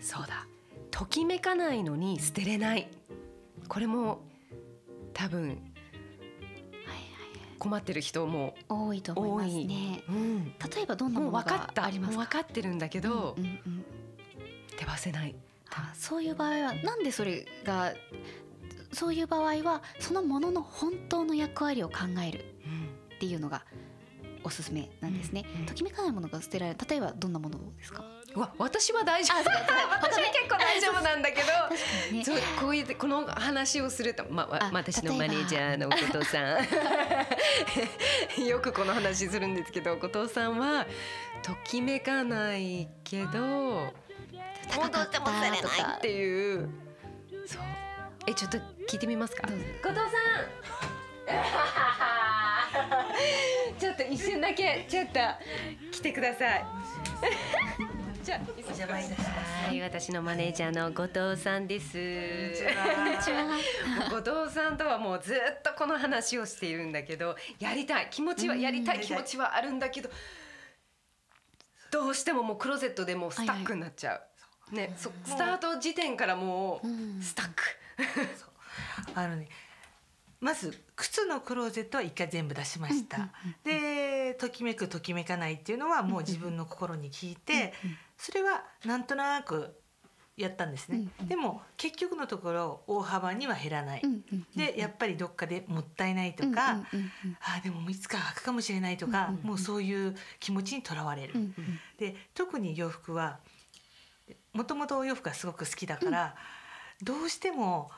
そうだときめかないのに捨てれないこれも多分困ってる人も多いと思いますね、うん、例えばどんなものがありますか分かってるんだけど、うんうんうん、手放せないあそういう場合はなんでそれがそういう場合はそのものの本当の役割を考えるっていうのがおすすめなんですね、うんうん、ときめかないものが捨てられる例えばどんなものですかわ私は大丈夫 私は結構大丈夫なんだけど、ね、そうこういうこの話をすると、まあ、私のマネージャーの後藤さん よくこの話するんですけど後藤さんはときめかないけどもうどうしてもされないっていうそうえちょっと聞いてみますか後藤さん ちょっと一瞬だけちょっと来てください。じゃお邪魔いたします。私のマネージャーの後藤さんです。後藤さんとはもうずっとこの話をしているんだけど、やりたい気持ちはやりたい気持ちはあるんだけど、どうしてももうクローゼットでもうスタックになっちゃう。ね、そスタート時点からもうスタック。あのね。まず靴のクローゼットは一回全部出しました。でときめくときめかないっていうのはもう自分の心に聞いて、それはなんとなくやったんですね、うんうん、でも結局のところ大幅には減らない、うんうんうんでやっぱりどっかでもったいないとか、うんうんうん、あでもいつか履くかもしれないとか、うんうんうん、もうそういう気持ちにとらわれる、うんうん、で特に洋服はもともとお洋服がすごく好きだから、うん、どうしても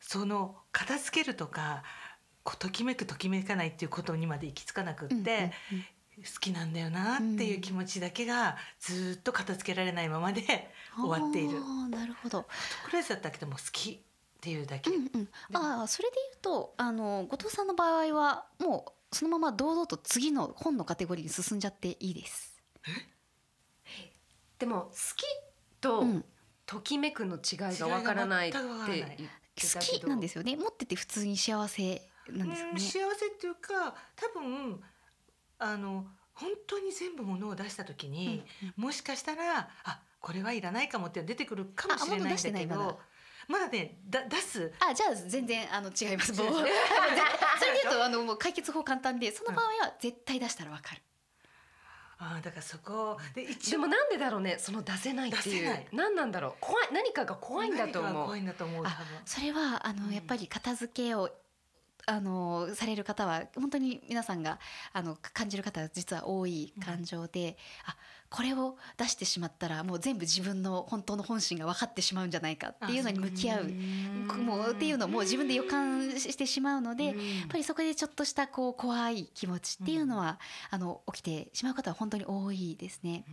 その片付けるとかときめくときめかないっていうことにまで行き着かなくって、うんうんうん、好きなんだよなっていう気持ちだけがずっと片付けられないままで終わっている。うん、なるほど。クレスだったけども好きっていうだけ。うんうん、ああそれで言うとあの後藤さんの場合はもうそのまま堂々と次の本のカテゴリーに進んじゃっていいです。でも好きとときめくの違いがわからないって好きなんですよね。持ってて普通に幸せなんですよね。幸せっていうか多分あの本当に全部ものを出した時に、うん、もしかしたらあこれはいらないかもって出てくるかもしれないんだけど。まだね、だ出す。あ、じゃあ全然あの違います。もう それで言うとあのもう解決法簡単で、その場合は絶対出したらわかる。うん、あだからそこで一でもなんでだろうね、その出せないっていう。何なんだろう。怖い何かが怖いんだと思う。怖いんだと思う。それはあの、やっぱり片付けをあのされる方は本当に皆さんがあの感じる方は実は多い感情で、うん、あこれを出してしまったらもう全部自分の本当の本心が分かってしまうんじゃないかっていうのに向き合うもうっていうのも自分で予感してしまうのでやっぱりそこでちょっとしたこう怖い気持ちっていうのは、あの起きてしまう方は本当に多いですね。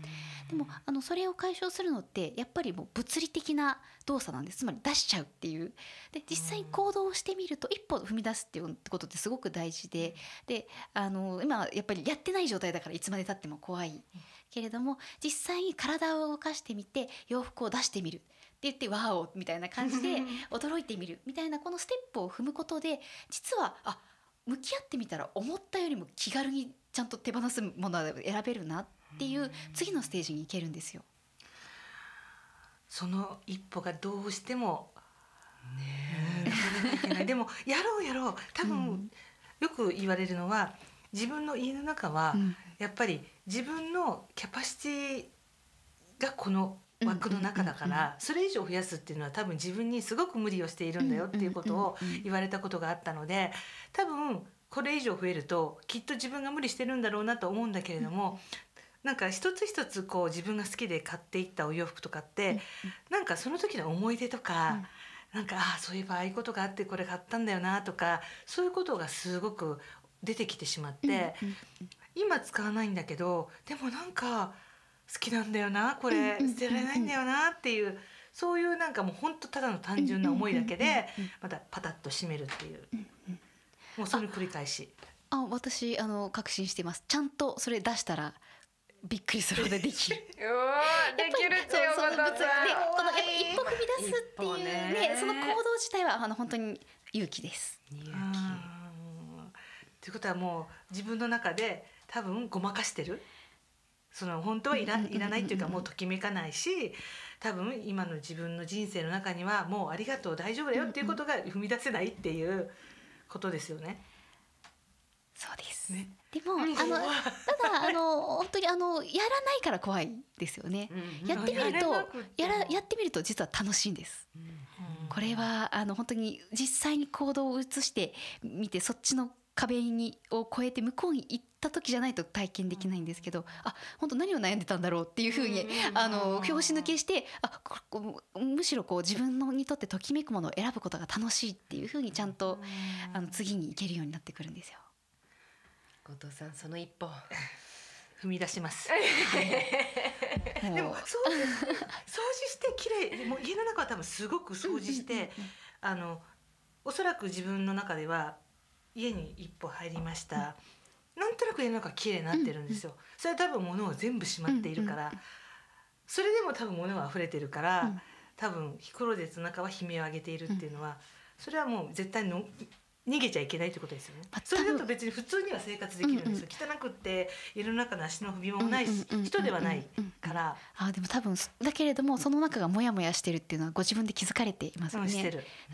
でもあのそれを解消するのってやっぱりもう物理的な動作なんですつまり出しちゃうっていうで実際に行動してみると一歩踏み出すっていうことってすごく大事でであの今やっぱりやってない状態だからいつまでたっても怖い。けれども実際に体を動かしてみて洋服を出してみるって言って「わお!」みたいな感じで驚いてみるみたいなこのステップを踏むことで実はあ向き合ってみたら思ったよりも気軽にちゃんと手放すものは選べるなっていう次のステージに行けるんですよ。その一歩がどうしてもねえでもやろうやろう多分、よく言われるのは自分の家の中は、うん、やっぱり自分のキャパシティがこの枠の中だからそれ以上増やすっていうのは多分自分にすごく無理をしているんだよっていうことを言われたことがあったので多分これ以上増えるときっと自分が無理してるんだろうなと思うんだけれどもなんか一つ一つこう自分が好きで買っていったお洋服とかってなんかその時の思い出とかなんかああそういえばああいうことがあってこれ買ったんだよなとかそういうことがすごく出てきてしまって今使わないんだけどでもなんか好きなんだよなこれ捨てられないんだよなっていうそういうなんかもう本当ただの単純な思いだけでまたパタッと閉めるっていうもうそれ繰り返し。あ私あの確信していますちゃんとそれ出したらびっくりするほどできる。できるってよかったでこの一歩踏み出すっていうね、ね、その行動自体はあの本当に勇気です。勇気。ということはもう自分の中で多分ごまかしてるその本当はいらいらないっていうかもうときめかないし多分今の自分の人生の中にはもうありがとう大丈夫だよっていうことが踏み出せないっていうことですよね。そうです、ね、でも、うん、あのただあの本当にあのやらないから怖いですよね、うんやってみるとやらやってみると実は楽しいんです、うんうん、これはあの本当に実際に行動を移してみてそっちの壁にを越えて向こうに行っった時じゃないと体験できないんですけど、うん、あ本当何を悩んでたんだろうっていうふうに、うん、あの拍子抜けしてあこむしろこう自分のにとってときめくものを選ぶことが楽しいっていうふうにちゃんと、うん、あの次に行けるようになってくるんですよ。後藤さんその一歩踏み出します。はい、でもそう掃除して綺麗、もう家の中は多分すごく掃除して、あのおそらく自分の中では家に一歩入りました。なんとなく家の中綺麗になってるんですよ、それは多分物を全部しまっているから、それでも多分物は溢れてるから、多分クローゼットの中は悲鳴を上げているっていうのは、それはもう絶対の逃げちゃいけないってことですよね。あ、それだと別に普通には生活できるんですよ。うんうん、汚くって家の中の足の踏み場もないし、人ではないから。あでも多分だけれどもその中がモヤモヤしてるっていうのはご自分で気づかれていますよね。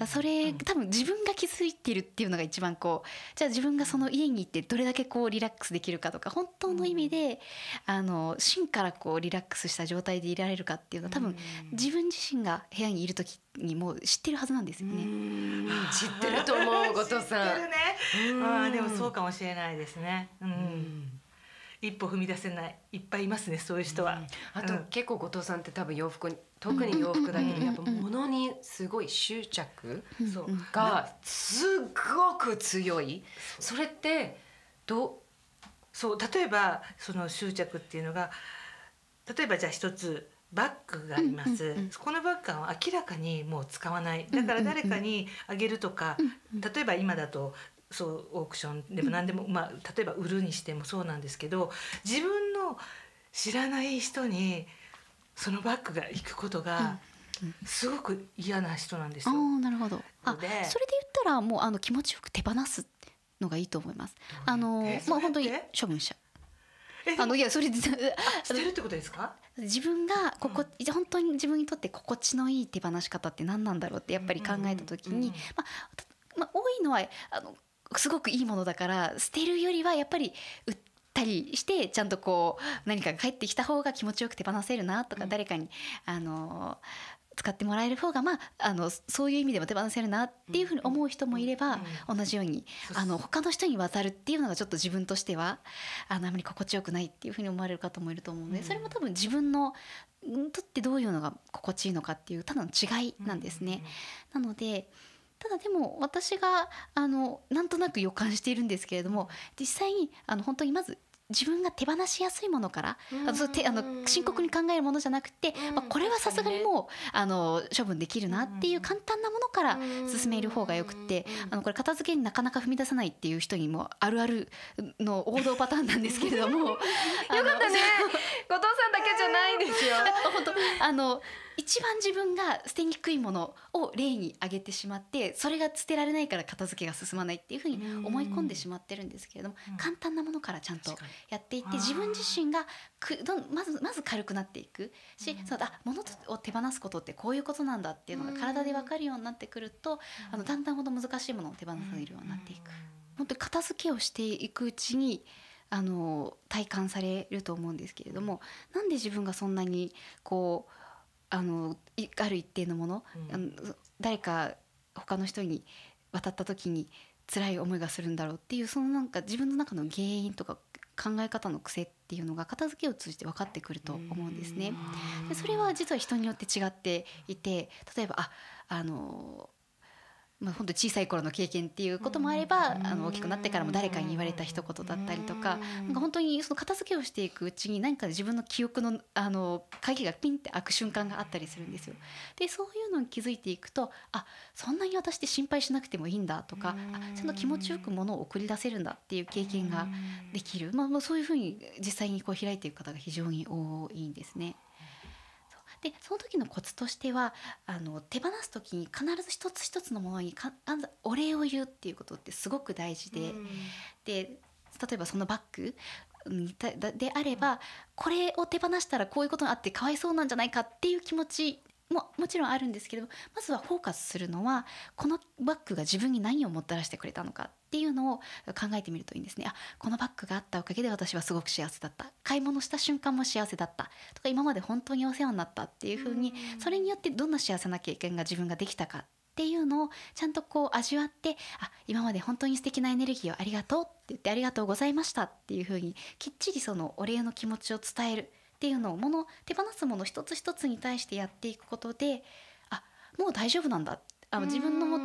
それ、うん、多分自分が気づいてるっていうのが一番こうじゃあ自分がその家に行ってどれだけこうリラックスできるかとか本当の意味で、うん、あの芯からこうリラックスした状態でいられるかっていうのは多分自分自身が部屋にいる時にも知ってるはずなんですよね。知ってると思うことっるねあでもそうかもしれないですねうん、一歩踏み出せないいっぱいいますねそういう人は、あと、結構後藤さんって多分洋服に特に洋服だけどやっぱ物にすごい執着がすごく強いそれってどそう例えばその執着っていうのが例えばじゃあ一つバッグがあります、うんうんうん、このバッグは明らかにもう使わないだから誰かにあげるとか、うんうんうん、例えば今だとそうオークションでも何でも、まあ、例えば売るにしてもそうなんですけど自分の知らない人にそのバッグが行くことが、すごく嫌な人なんですよ。うなるほどあそれで言ったらもうあの気持ちよく手放すのがいいと思います。あのまあ本当に処分者あのいやそれ捨てるってことですか自分がここ、うん、本当に自分にとって心地のいい手放し方って何なんだろうってやっぱり考えた時に、うんうん、まあ、まあ、多いのはあのすごくいいものだから捨てるよりはやっぱり売ってたりしてちゃんとこう何かが返ってきた方が気持ちよく手放せるなとか、誰かにあの使ってもらえる方がまああのそういう意味でも手放せるなっていうふうに思う人もいれば、同じようにあの他の人に渡るっていうのがちょっと自分としてはあのあまり心地よくないっていうふうに思われる方もいると思うので、それも多分自分のとってどういうのが心地いいのかっていうただの違いなんですね。なのでただでも私があのなんとなく予感しているんですけれども実際にあの本当にまず自分が手放しやすいものから、うん、あの深刻に考えるものじゃなくて、うん、まあ、これはさすがにもう、ね、あの処分できるなっていう簡単なものから進める方がよくて、うん、あのこれ片付けになかなか踏み出さないっていう人にもあるあるの王道パターンなんですけれども よかったね後藤さんだけじゃないですよ。本当あの一番自分が捨てにくいものを例に挙げてしまってそれが捨てられないから片付けが進まないっていうふうに思い込んでしまってるんですけれども、簡単なものからちゃんとやっていって自分自身がくどまずまず軽くなっていくし、うそのあ物を手放すことってこういうことなんだっていうのが体で分かるようになってくると、あのだんだんほど難しいものを手放されるようになっていく。本当に片付けをしていくうちにあの体感されると思うんですけれどもなんで自分がそんなにこうあのある一定のものうん、あの誰か他の人に渡った時に辛い思いがするんだろうっていうそのなんか自分の中の原因とか考え方の癖っていうのが片付けを通じて分かってくると思うんですね。でそれは実は人によって違っていて例えばああのまあ、本当小さい頃の経験っていうこともあれば、あの大きくなってからも誰かに言われた一言だったりとか,、なんか本当にその片付けをしていくうちに何か自分の記憶のあの鍵がピンって開く瞬間があったりするんですよ。でそういうのに気づいていくとあそんなに私って心配しなくてもいいんだとか、そちんと気持ちよく物を送り出せるんだっていう経験ができる、まあ、まあそういうふうに実際にこう開いていく方が非常に多いんですね。でその時のコツとしてはあの手放す時に必ず一つ一つのものにかお礼を言うっていうことってすごく大事で、うん、で例えばそのバッグであればこれを手放したらこういうことがあってかわいそうなんじゃないかっていう気持ちももちろんあるんですけどまずはフォーカスするのはこのバッグが自分に何をもたらしてくれたのかっていうのを考えてみるといいんですねあこのバッグがあったおかげで私はすごく幸せだった買い物した瞬間も幸せだったとか今まで本当にお世話になったっていうふうにそれによってどんな幸せな経験が自分ができたかっていうのをちゃんとこう味わってあ今まで本当に素敵なエネルギーをありがとうって言ってありがとうございましたっていうふうにきっちりそのお礼の気持ちを伝える。っていうのをもの手放すもの一つ一つに対してやっていくことであもう大丈夫なんだあの自分のも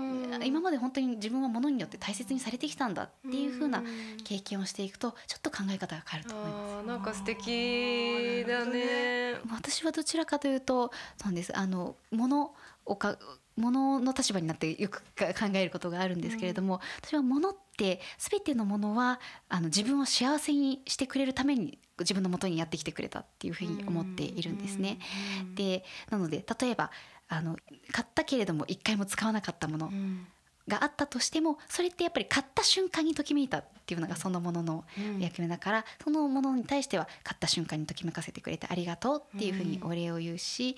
今まで本当に自分はものによって大切にされてきたんだっていうふうな経験をしていくとちょっと考え方が変わると思います。なんか素敵だね。私はどちらかというとそうですあのものおか物の立場になってよく考えることがあるんですけれども、うん、私は物って全てのものはあの自分を幸せにしてくれるために自分のもとにやってきてくれたっていうふうに思っているんですね。うん、でなので例えばあの買ったけれども一回も使わなかったもの、うんがあったとしてもそれってやっぱり買った瞬間にときめいたっていうのがそのものの役目だから、うん、そのものに対しては買った瞬間にときめかせてくれてありがとうっていうふうにお礼を言うし、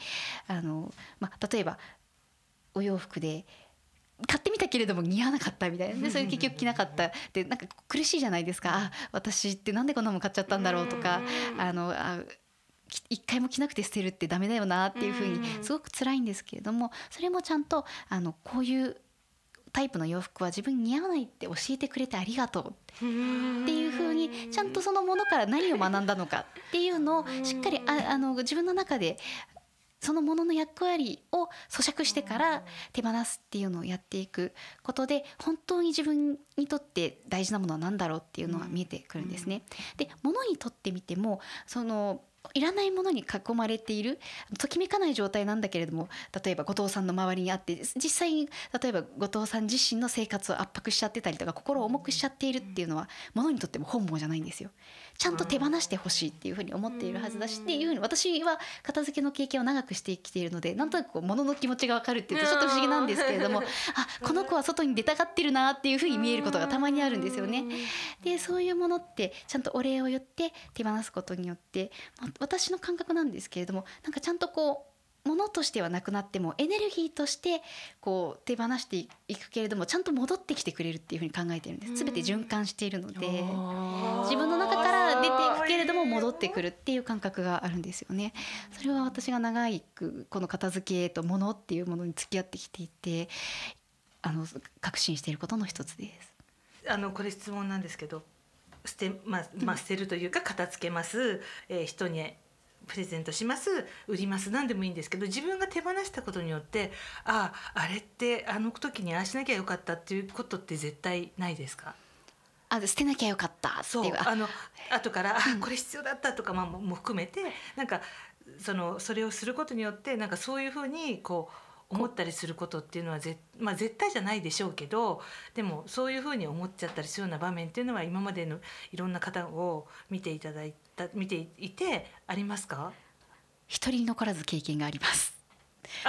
うん、あのまあ、例えばお洋服で買ってみたけれども似合わなかったみたいなでそれ結局着なかったでなんか苦しいじゃないですかあ私ってなんでこんなもん買っちゃったんだろうとかあのあ一回も着なくて捨てるってダメだよなっていうふうにすごく辛いんですけれどもそれもちゃんとあのこういうタイプの洋服は自分に似合わないって教えてくれてありがとうっていうふうにちゃんとそのものから何を学んだのかっていうのをしっかりああの自分の中でそのものの役割を咀嚼してから手放すっていうのをやっていくことで本当に自分にとって大事なものは何だろうっていうのが見えてくるんですね。で物にとってみてもそのいらないものに囲まれているときめかない状態なんだけれども例えば後藤さんの周りにあって実際に例えば後藤さん自身の生活を圧迫しちゃってたりとか心を重くしちゃっているっていうのはものにとっても本望じゃないんですよ。ちゃんと手放してほしいっていうふうに思っているはずだしっていうふうに私は片付けの経験を長くしてきているのでなんとなくこう物の気持ちが分かるっていうとちょっと不思議なんですけれども あこの子は外に出たがってるなっていうふうに見えることがたまにあるんですよね。でそういうものってちゃんとお礼を言って手放すことによって、まあ、私の感覚なんですけれどもなんかちゃんとこうものとしてはなくなってもエネルギーとしてこう手放していくけれどもちゃんと戻ってきてくれるっていうふうに考えてるんです全て循環しているので自分の中から出ていくけれども戻ってくるっていう感覚があるんですよねそれは私が長いくこの片付けとものっていうものに付き合ってきていてあの確信していることの一つですあのこれ質問なんですけど捨てまあ、まあ、捨てるというか片付けます、えー、人にプレゼントします売ります何でもいいんですけど自分が手放したことによってあああれってあの時にああしなきゃよかったっていうことって絶対ないですかあ捨てなきゃよかったっていうあの後から、うん、これ必要だったとか、まあ、も含めてなんかそのそれをすることによってなんかそういうふうにこう思ったりすることっていうのはぜ、まあ、絶対じゃないでしょうけどでもそういうふうに思っちゃったりするような場面っていうのは今までのいろんな方を見ていただいた見ていてありますか一人残らず経験があります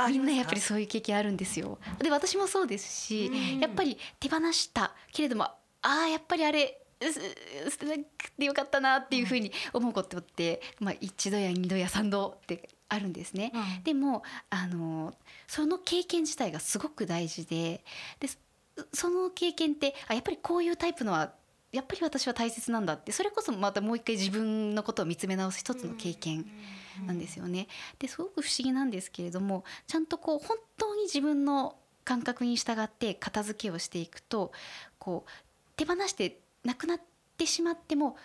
みんなやっぱりそういう経験あるんですよ。で私もそうですし、うん、やっぱり手放したけれどもああやっぱりあれ捨てなくてよかったなっていうふうに思うことって、まあ、一度や二度や三度ってあるんですね、うん、でもあのその経験自体がすごく大事ででその経験ってあやっぱりこういうタイプのはやっぱり私は大切なんだってそれこそまたもう一回自分のことを見つめ直す一つの経験なんですよね。ですごく不思議なんですけれどもちゃんとこう本当に自分の感覚に従って片付けをしていくとこう手放してなくなってしまっても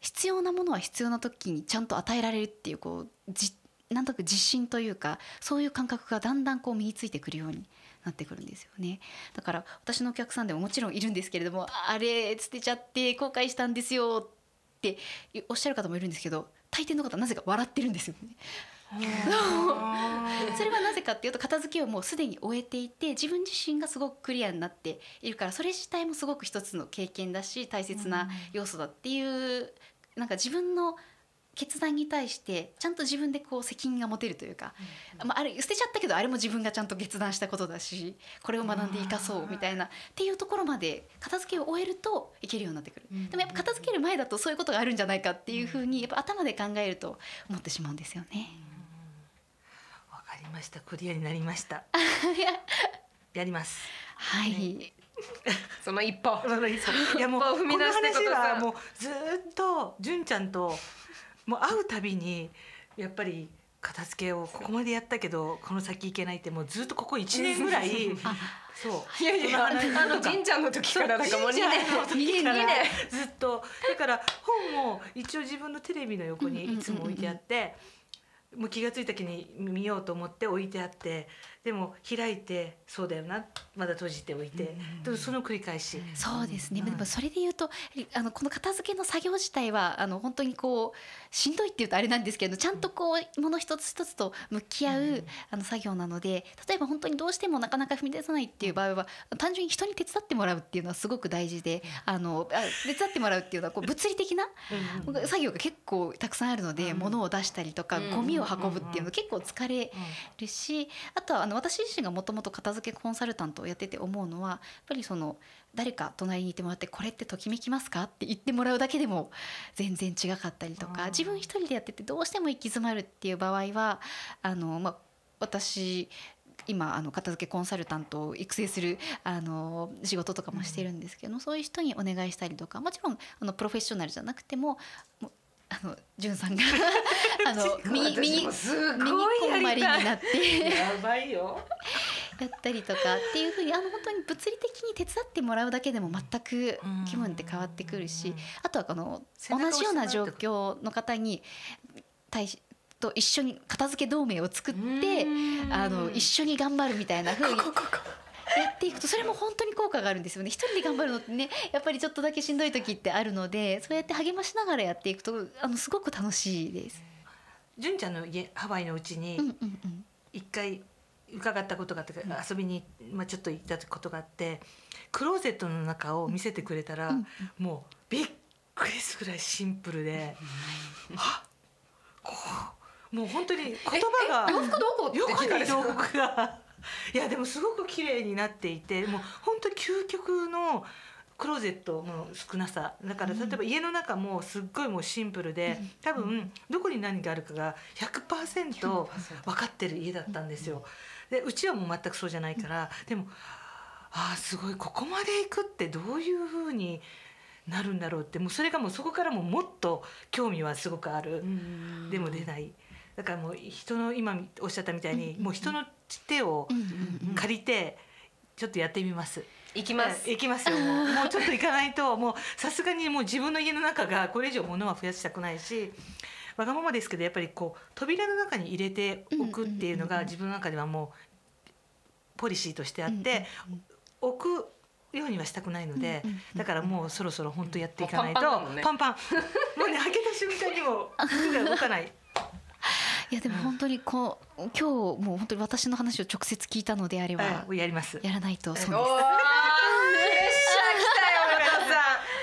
必要なものは必要な時にちゃんと与えられるっていうこう実なんとなく自信というかそういう感覚がだんだんこう身についてくるようになってくるんですよねだから私のお客さんでももちろんいるんですけれどもあれ捨てちゃって後悔したんですよっておっしゃる方もいるんですけど大抵の方はなぜか笑ってるんですよね。それはなぜかっていうと片付けをもうすでに終えていて自分自身がすごくクリアになっているからそれ自体もすごく一つの経験だし大切な要素だっていう、うん、なんか自分の決断に対してちゃんと自分でこう責任が持てるというか、うんうん、まあ、あれ捨てちゃったけどあれも自分がちゃんと決断したことだしこれを学んで生かそうみたいなっていうところまで片付けを終えるといけるようになってくる、うんうん、でもやっぱ片付ける前だとそういうことがあるんじゃないかっていうふうにやっぱ頭で考えると思ってしまうんですよね。わ、うん、かりましたクリアになりました やります。はい、ね その一歩。いやもうこの話はもうずっと純ちゃんともう会うたびにやっぱり片付けをここまでやったけどこの先行けないってもうずっとここ1年ぐらい そういやいやあの神社の時からもう2年ずっとだから本も一応自分のテレビの横にいつも置いてあって。もう気が付いた時に見ようと思って置いてあってでも開いてそうだよなまだ閉じておいて、うん、その繰り返しそうですね、うん、でもそれでいうとあのこの片付けの作業自体はあの本当にこうしんどいっていうとあれなんですけどちゃんとこうもの一つ一つと向き合う、うん、あの作業なので例えば本当にどうしてもなかなか踏み出さないっていう場合は単純に人に手伝ってもらうっていうのはすごく大事であのあ手伝ってもらうっていうのはこう物理的な作業が結構たくさんあるので、うん、物を出したりとかゴミを運ぶっていうの結構疲れるしあとはあのの私自身がもともと片付けコンサルタントをやってて思うのはやっぱりその誰か隣にいてもらってこれってときめきますかって言ってもらうだけでも全然違かったりとか自分一人でやっててどうしても行き詰まるっていう場合はあの、まあ、私今あの片付けコンサルタントを育成するあの仕事とかもしてるんですけど、そういう人にお願いしたりとかもちろんあのプロフェッショナルじゃなくてもあのじゅんさんが あのミニミニコンりになってやばいよやったりとかっていうふうにあの本当に物理的に手伝ってもらうだけでも全く気分って変わってくるしあとはこの同じような状況の方に対しと一緒に片付け同盟を作ってあの一緒に頑張るみたいなふうに。こここやっていくとそれも本当に効果があるんですよね一人で頑張るのってねやっぱりちょっとだけしんどい時ってあるのでそうやって励ましながらやっていくとあのすごく楽しいです。純ちゃんの家ハワイのうちに一回伺ったことがあって遊びに、まあ、ちょっと行ったことがあってクローゼットの中を見せてくれたら、もうびっくりするぐらいシンプルで、うん、はっこうもう本当に言葉がよくんですかいやでもすごく綺麗になっていてもう本当に究極のクローゼットの少なさだから例えば家の中もすっごいもうシンプルで、多分どこに何があるかが100%分かってる家だったんですよ。でうちはもう全くそうじゃないからでもああすごいここまで行くってどういうふうになるんだろうってもうそれがもうそこからももっと興味はすごくあるでも出ない。だからもう人の今おっしゃったみたいに、もう人の手を借りてちょっとやってみます。行きます。行きますよ。もうちょっと行かないと、もうさすがにもう自分の家の中がこれ以上物は増やしたくないし。わがままですけど、やっぱりこう扉の中に入れておくっていうのが、自分の中ではもう。ポリシーとしてあって、置く。ようにはしたくないので、だからもうそろそろ本当やっていかないと、パンパン、ね、もうね開けた瞬間にも服が動かないいやでも本当にこう、今日もう本当に私の話を直接聞いたのであれば、はい、やりますやらないとそうです。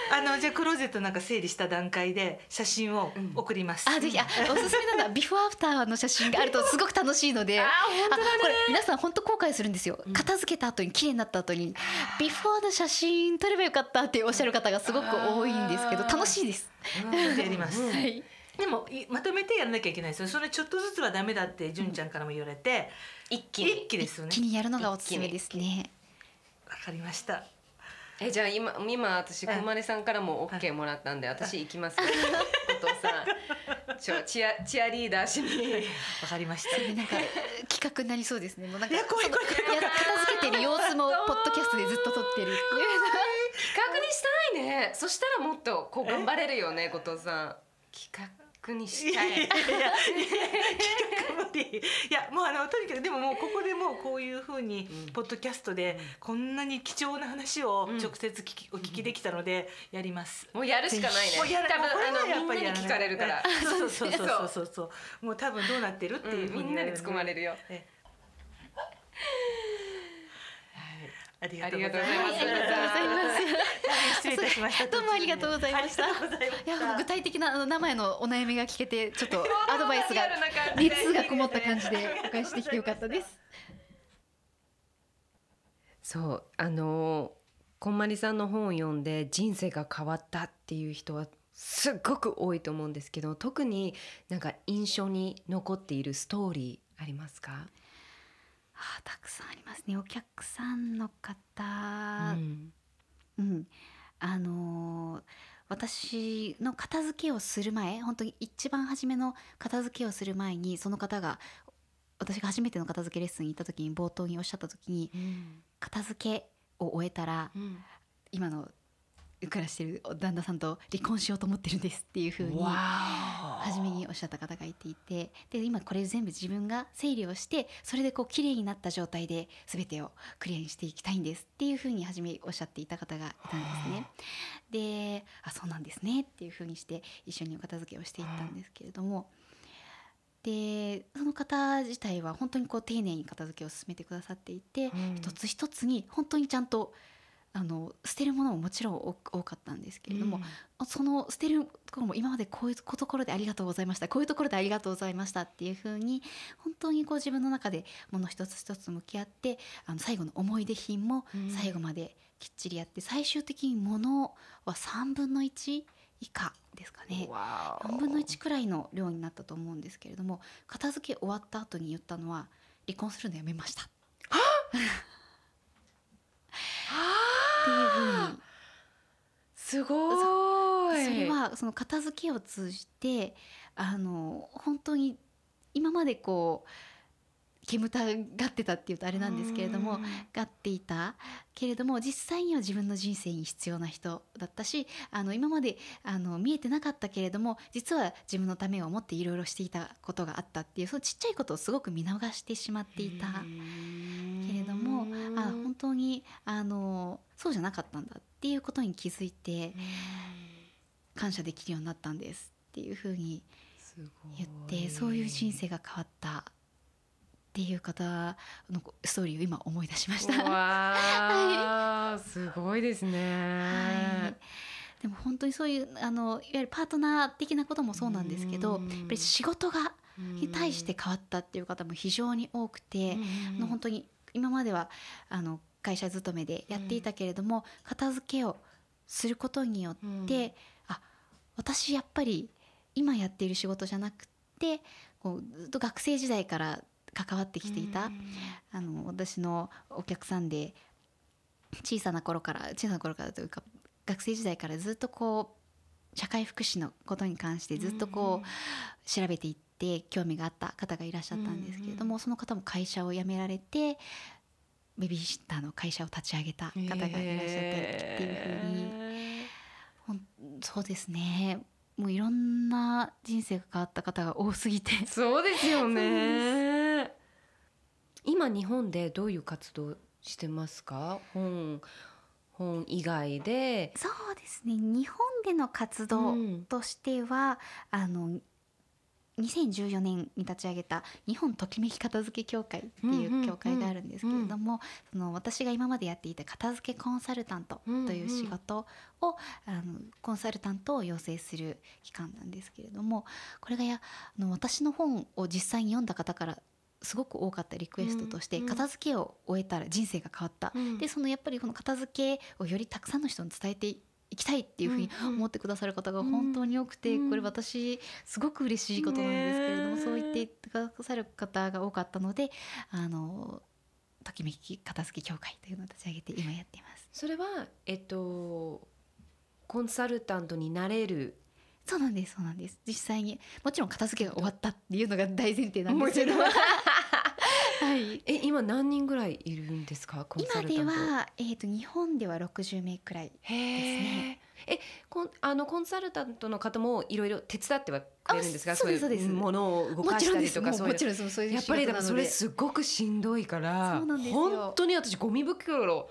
あのじゃクローゼットなんか整理した段階で写真を送ります。うん、あぜひあおすすめなのは ビフォーアフターの写真があるとすごく楽しいので、あ本当だ、ね、これ皆さん本当後悔するんですよ。片付けた後に綺麗になった後に、うん、ビフォーの写真撮ればよかったっておっしゃる方がすごく多いんですけど楽しいです。やります。はい。でもいまとめてやらなきゃいけないですよそれちょっとずつはダメだって純ちゃんからも言われて、うん、一気に一気ですよね一気にやるのがおすすめですねわかりましたえじゃあ今今私こまねさんからも OK もらったんで私行きます、お父さんちょチアチアリーダーしにわかりましたなんか企画になりそうですねもうなんかいや怖いい怖片付けてる様子もポッドキャストでずっと撮ってる企画にしたいねそしたらもっとこう頑張れるよね後藤さん企画曲にしたい。いやいやいやもうあのとにかくでももうここでもうこういうふうに、ポッドキャストでこんなに貴重な話を直接聞き、うん、お聞きできたのでやります。もうやるしかないね。もうやる。多分あのみんなに聞かれるから。そうそうそうそうそうそう。もう多分どうなってるっていう、うん、みんなに突っ込まれるよ。えありがとうございます。失礼いたし ました。どうもありがとうございました。いや具体的な名前のお悩みが聞けてちょっとアドバイスが 熱がこもった感じでお返しできてよかったです。そうあのこんまりさんの本を読んで人生が変わったっていう人はすっごく多いと思うんですけど特になんか印象に残っているストーリーありますかあたくさんありますねお客さんの方、うん、うん、あのー、私の片付けをする前本当に一番初めの片付けをする前にその方が私が初めての片付けレッスンに行った時に冒頭におっしゃった時に、うん、片付けを終えたら、うん、今の暮らしてる旦那さんと離婚しようと思ってるんですっていうふうに初めにおっしゃった方がいていてで今これ全部自分が整理をしてそれでこう綺麗になった状態で全てをクリアにしていきたいんですっていうふうに初めおっしゃっていた方がいたんですね。であそうなんですねっていうふうにして一緒にお片付けをしていったんですけれども。でその方自体は本当にこう丁寧に片付けを進めてくださっていて、うん、一つ一つに本当にちゃんとあの捨てるものももちろん多かったんですけれども、うん、その捨てるところも今までこういうところでありがとうございましたこういうところでありがとうございましたっていうふうに本当にこう自分の中でもの一つ一つ向き合ってあの最後の思い出品も最後まできっちりやって、最終的にものは3分の1以下ですかね3分の1くらいの量になったと思うんですけれども片付け終わった後に言ったのは離婚するのやめました。ていうふうにすごいそれはその片付けを通じてあの本当に今までこう煙たがってたっていうとあれなんですけれどもがっていたけれども実際には自分の人生に必要な人だったしあの今まであの見えてなかったけれども実は自分のためを思っていろいろしていたことがあったっていうそのちっちゃいことをすごく見逃してしまっていたけれども。あ本当にあのそうじゃなかったんだっていうことに気づいて感謝できるようになったんですっていうふうに言ってそういう人生が変わったっていう方のストーリーを今思い出しました。はい、すごいですね、はい、でも本当にそういうあのいわゆるパートナー的なこともそうなんですけどやっぱり仕事がに対して変わったっていう方も非常に多くて、あの本当に今まではあの会社勤めでやっていたけれども、片付けをすることによって、うん、あ私やっぱり今やっている仕事じゃなくてこうずっと学生時代から関わってきていた、あの私のお客さんで小さな頃から小さな頃からというか学生時代からずっとこう社会福祉のことに関してずっとこう調べていっって興味があった方がいらっしゃったんですけれども、うんうん、その方も会社を辞められてベビーシッターの会社を立ち上げた方がいらっしゃったっていうふうに、えー、そうですねもういろんな人生が変わった方が多すぎてそうですよね今日本でどういう活動してますか本本以外でそうですね日本での活動としては、うん、あの2014年に立ち上げた日本ときめき片付け協会っていう協会があるんですけれども、その私が今までやっていた片付けコンサルタントという仕事を、あのコンサルタントを養成する機関なんですけれどもこれがやあの私の本を実際に読んだ方からすごく多かったリクエストとして、片付けを終えたら人生が変わった、でそのやっぱりこの片付けをよりたくさんの人に伝えて行きたいっていうふうに思ってくださる方が本当に多くて、これ私すごく嬉しいことなんですけれども、そう言ってくださる方が多かったのであのときめき片付け協会というのを立ち上げて今やっています。それはえっとコンサルタントになれるそうなんですそうなんです実際にもちろん片付けが終わったっていうのが大前提なんですけどはい、え今何人ぐらいいるんですか今では、えーと、日本では60名くらいですね。えこんあのコンサルタントの方もいろいろ手伝ってはくれるんですかそうですいうものを動かしたりとかそういうやっぱりだからそれすごくしんどいから本当に私ゴミ袋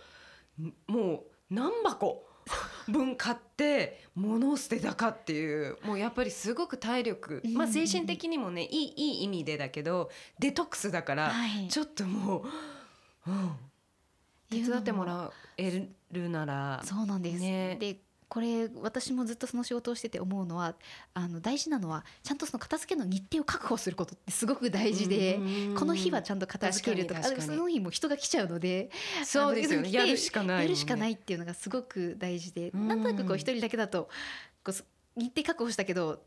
もう何箱分買って物を捨てたかっていうもうやっぱりすごく体力、まあ、精神的にもねいいいい意味でだけどデトックスだから、ちょっともう、うん、手伝ってもらえるならそうなんです、ね、でこれ私もずっとその仕事をしてて思うのはあの大事なのはちゃんとその片付けの日程を確保することってすごく大事でこの日はちゃんと片付けるとかその日も人が来ちゃうのでそうですよねやるしかない、ね、やるしかないっていうのがすごく大事でなんとなくこう一人だけだとこう日程確保したけど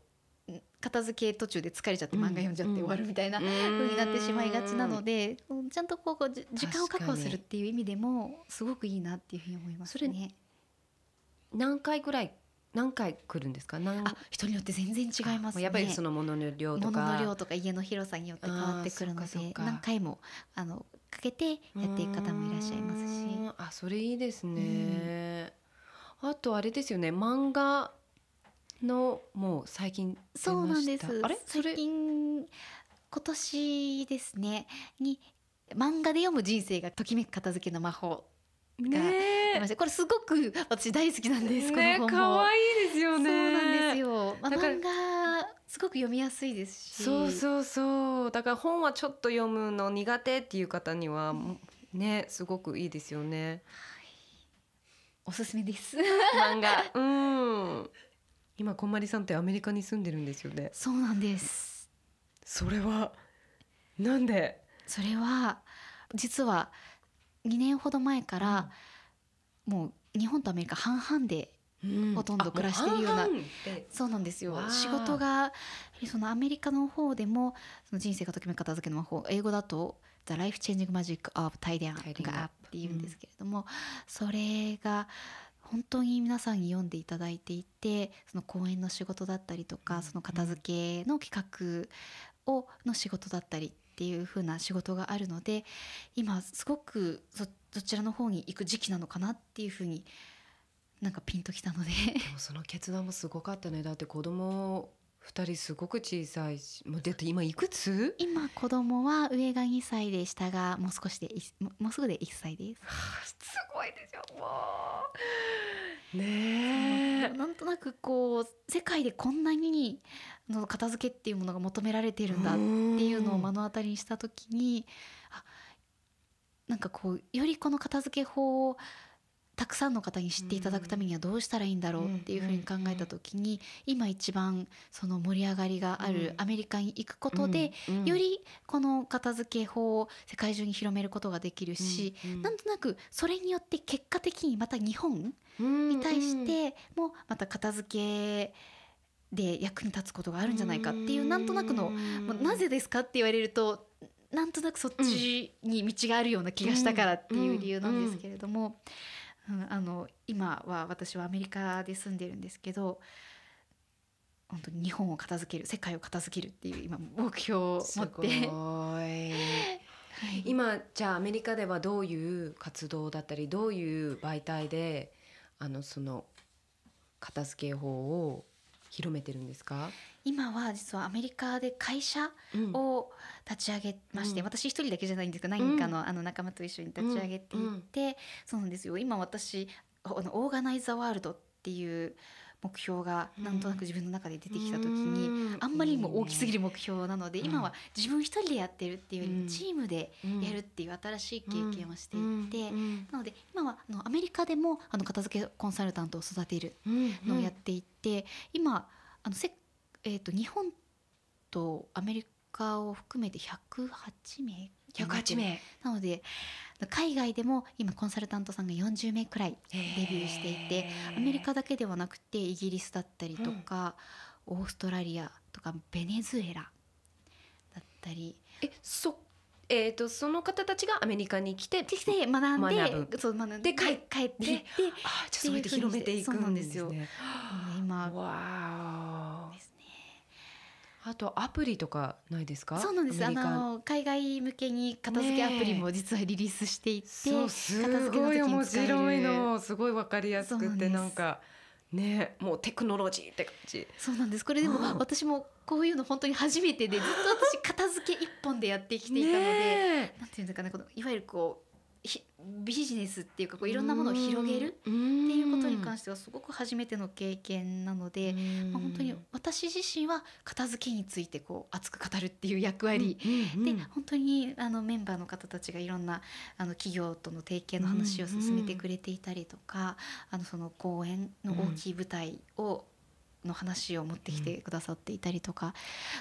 片付け途中で疲れちゃって漫画読んじゃって終わるみたいなふうになってしまいがちなのでちゃんとこう時間を確保するっていう意味でもすごくいいなっていうふうに思いますね。何回ぐらい何回来るんですかあ人によって全然違います、ね、やっぱりその物の量とか物の量とか家の広さによって変わってくるので何回もあのかけてやっていく方もいらっしゃいますしあそれいいですね、うん、あとあれですよね漫画のもう最近そうなんですあれ最近今年ですねに漫画で読む人生がときめく片付けの魔法ねこれすごく私大好きなんです。ね、可愛いですよね。そうなんですよ。まあ、漫画すごく読みやすいですし。そうそうそう。だから本はちょっと読むの苦手っていう方にはね、すごくいいですよね。はい、おすすめです。漫画。うん。今こんまりさんってアメリカに住んでるんですよね。そうなんです。それはなんで？それは実は2年ほど前から、もう日本とアメリカ半々でほとんど暮らしているような、うん、そうなんですよ仕事がそのアメリカの方でもその人生がときめく片付けの魔法英語だと「The Life Changing Magic of t i d y i n Up」っていうんですけれども、うん、それが本当に皆さんに読んでいただいていてその講演の仕事だったりとかその片付けの企画をの仕事だったりっていう風な仕事があるので今すごくそどちらの方に行く時期なのかなっていうふうになんかピンときたのででもその決断もすごかったねだって子供2人すごく小さいしもうだって今いくつ今子供は上が2歳で下がもう少しでもうすぐで1歳です、はあ、すごいでしょもうねなんとなくこう世界でこんなにの片付けっていうものが求められてるんだっていうのを目の当たりにした時にあなんかこうよりこの片付け法をたくさんの方に知っていただくためにはどうしたらいいんだろうっていうふうに考えた時に今一番その盛り上がりがあるアメリカに行くことでよりこの片付け法を世界中に広めることができるしなんとなくそれによって結果的にまた日本に対してもまた片付けで役に立つことがあるんじゃないかっていうなんとなくの「なぜですか?」って言われるとなんとなくそっちに道があるような気がしたからっていう理由なんですけれども。あの今は私はアメリカで住んでるんですけど本当に日本を片付ける世界を片付けるっていう今目標を持って はい、今じゃあアメリカではどういう活動だったりどういう媒体であのその片付け法を広めてるんですか今は実はアメリカで会社を立ち上げまして、うん、私一人だけじゃないんですけど何かの,、あの仲間と一緒に立ち上げていて、そうなんですよ今私あのオーガナイザーワールドっていう目標がなんとなく自分の中で出てきた時に、うん、あんまりにも大きすぎる目標なので、うん、今は自分一人でやってるっていうよりもチームでやるっていう新しい経験をしていて、うん、なので今はあのアメリカでもあの片付けコンサルタントを育てるのをやっていて、今あのせえーと、日本とアメリカを含めて108名108名なので海外でも今コンサルタントさんが40名くらいデビューしていてアメリカだけではなくてイギリスだったりとか、うん、オーストラリアとかベネズエラだったりえそえーと、その方たちがアメリカに来て学んで学ぶそう学んで帰帰ってってあじゃあそうやって広めていくんですよ。今わあとアプリとかないですかそうなんですあの海外向けに片付けアプリも実はリリースしていて、そうすごい面白いのすごいわかりやすくてなんかねもうテクノロジーって感じそうなんですこれでも、私もこういうの本当に初めてでずっと私片付け一本でやってきていたので、なんていうんですかねこのいわゆるこうビジネスっていうかこういろんなものを広げるっていうことに関してはすごく初めての経験なので、まあ、本当に私自身は片付けについてこう熱く語るっていう役割、で本当にあのメンバーの方たちがいろんなあの企業との提携の話を進めてくれていたりとか、あのその公演の大きい舞台をの話を持ってきてくださっていたりとか、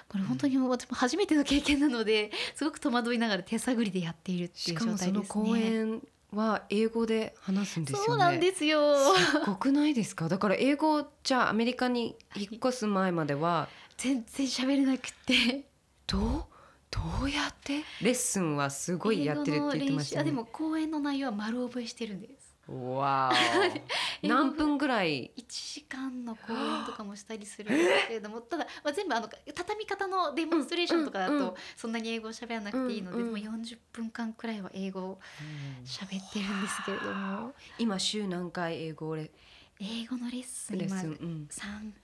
これ本当に私も初めての経験なのですごく戸惑いながら手探りでやっているっていう状態ですね。公演は英語で話すんですよ、ね、そうなんですよ。すごないですか。だから英語じゃあアメリカに引っ越す前までは、全然喋れなくて。どうどうやってレッスンはすごいやってるって言ってました、ね、でも講演の内容は丸覚えしてるんでわ 何分ぐらい ?1 時間の公演とかもしたりするんですけれどもただ、まあ、全部あの畳み方のデモンストレーションとかだとそんなに英語を喋らなくていいので、うんうん、でも40分間くらいは英語喋ってるんですけれども、今週何回英語を英語のレッスンレッスン、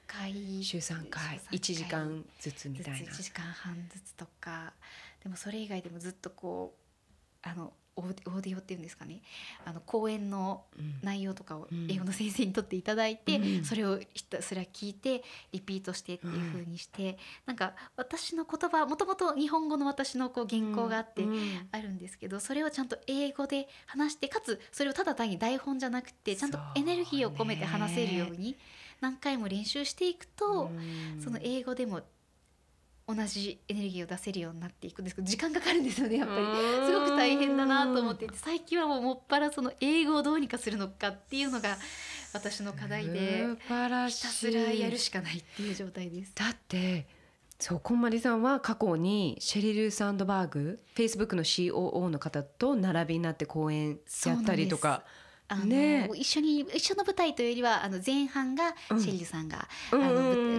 回週三回一3回1時間ずつみたいな1時間半ずつとかでもそれ以外でもずっとこうあのオーディオっていうんですかねあの講演の内容とかを英語の先生にとっていただいて、うん、それをひたすら聞いてリピートしてっていうふうにして、うん、なんか私の言葉もともと日本語の私のこう原稿があってあるんですけど、うん、それをちゃんと英語で話してかつそれをただ単に台本じゃなくてちゃんとエネルギーを込めて話せるように何回も練習していくと、その英語でも同じエネルギーを出せるようになっていくんですけど時間かかるんですよねやっぱりすごく大変だなと思っていて最近はもうもっぱらその英語をどうにかするのかっていうのが私の課題でひたすらやるしかないっていう状態です。だってそうこんまりさんは過去にシェリル・サンドバーグフェイスブックの COO の方と並びになって講演やったりとか。あの、ね、一緒に一緒の舞台というよりはあの前半がシェリルさんが、うん、あ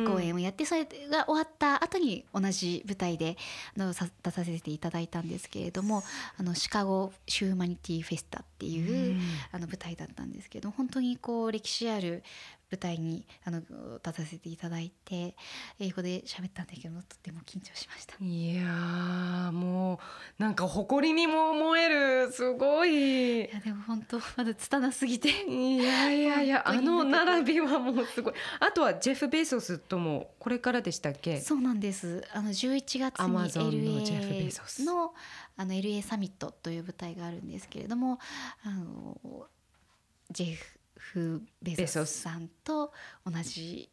の公演をやってそれが終わった後に同じ舞台であの出させていただいたんですけれどもあのシカゴ・シューマニティ・フェスタっていう、うん、あの舞台だったんですけど本当にこう歴史ある舞台にあの立たせていただいて英語で喋ったんだけどとても緊張しましたいやもうなんか誇りにも思えるすごいいやでも本当まだ拙すぎていやいやいやあの並びはもうすごいあとはジェフ・ベイソスともこれからでしたっけそうなんですあの11月に LA のあの LA サミットという舞台があるんですけれどもあのジェフフー・ベソスさんと同じ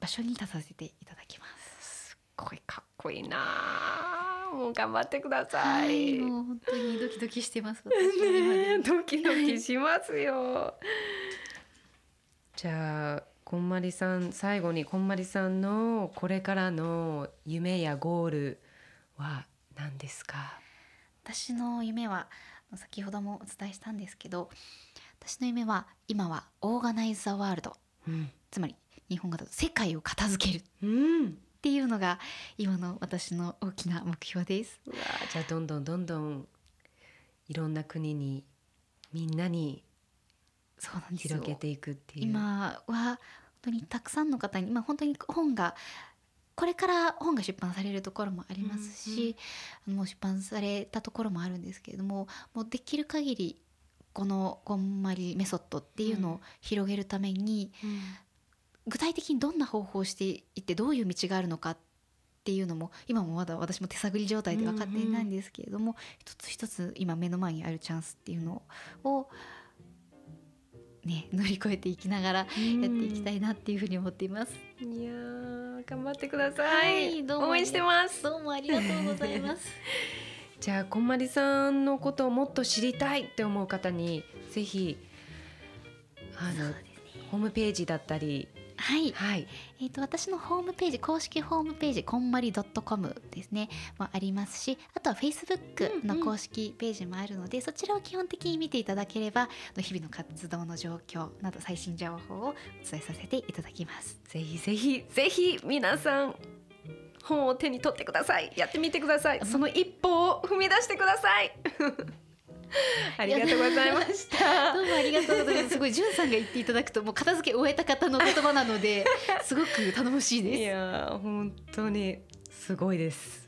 場所に立たせていただきます。すっごいかっこいいなもう頑張ってください、はい、もう本当にドキドキしてますね、ドキドキしますよじゃあこんまりさん最後にこんまりさんのこれからの夢やゴールは何ですか私の夢は先ほどもお伝えしたんですけど私の夢は今はオーガナイザ・ワールド、うん、つまり日本語だと世界を片付ける、うん、っていうのが今の私の大きな目標です。じゃあどんどんどんどんいろんな国にみんなに広げていくっていう今は本当にたくさんの方に、今本当に本がこれから本が出版されるところもありますし、うんうん、もう出版されたところもあるんですけれどももうできる限りこのこんまりメソッドっていうのを広げるために、具体的にどんな方法をしていってどういう道があるのかっていうのも今もまだ私も手探り状態で分かっていないんですけれども、うんうん、一つ一つ今目の前にあるチャンスっていうのをね、乗り越えていきながらやっていきたいなっていうふうに思っています。いや頑張ってください。はい、どうも応援してます。どうもありがとうございます。じゃあこんまりさんのことをもっと知りたいって思う方にぜひあの、ね、ホームページだったりはい、はい、えっ、ー、と私のホームページ公式ホームページこんまりドットコムですねもありますしあとはフェイスブックの公式ページもあるので、うんうん、そちらを基本的に見ていただければ日々の活動の状況など最新情報をお伝えさせていただきますぜひぜひぜひ皆さん本を手に取ってくださいやってみてくださいその一歩を踏み出してください ありがとうございました。どうもありがとうございます。すごいじゅんさんが言っていただくともう片付け終えた方の言葉なので すごく頼もしいです。いや本当にすごいです。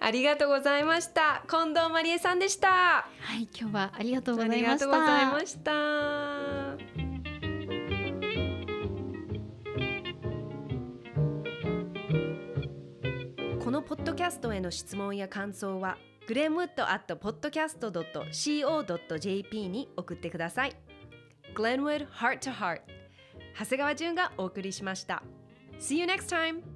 ありがとうございました。近藤まりえさんでした。はい今日はありがとうございました。ポッドキャストへの質問や感想は、グレームウッドアットポッドキャストドットシーオードットジェーピーに送ってください。グレームウッドハートハート。長谷川潤がお送りしました。see you next time。